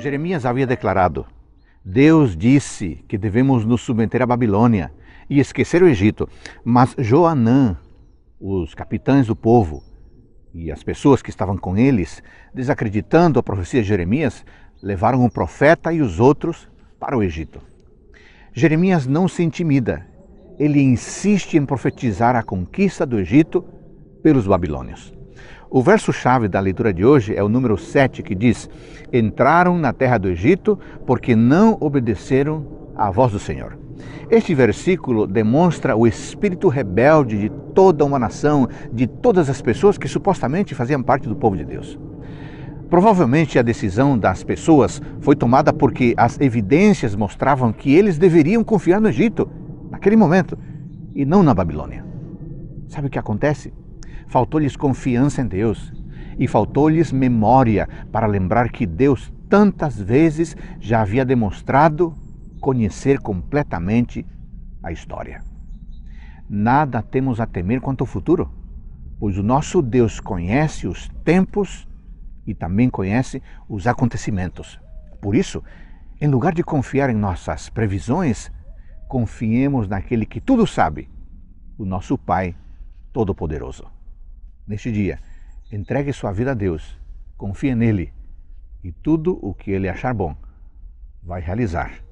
Jeremias havia declarado: Deus disse que devemos nos submeter à Babilônia e esquecer o Egito, mas Joanã, os capitães do povo e as pessoas que estavam com eles, desacreditando a profecia de Jeremias, levaram o profeta e os outros para o Egito. Jeremias não se intimida, ele insiste em profetizar a conquista do Egito pelos babilônios. O verso-chave da leitura de hoje é o número 7, que diz: Entraram na terra do Egito porque não obedeceram à voz do Senhor. Este versículo demonstra o espírito rebelde de toda uma nação, de todas as pessoas que supostamente faziam parte do povo de Deus. Provavelmente a decisão das pessoas foi tomada porque as evidências mostravam que eles deveriam confiar no Egito, naquele momento, e não na Babilônia. Sabe o que acontece? faltou-lhes confiança em Deus e faltou-lhes memória para lembrar que Deus tantas vezes já havia demonstrado conhecer completamente a história. Nada temos a temer quanto ao futuro, pois o nosso Deus conhece os tempos e também conhece os acontecimentos. Por isso, em lugar de confiar em nossas previsões, confiemos naquele que tudo sabe, o nosso Pai Todo-Poderoso neste dia. Entregue sua vida a Deus, confie nele e tudo o que ele achar bom vai realizar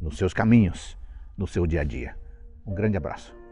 nos seus caminhos, no seu dia a dia. Um grande abraço.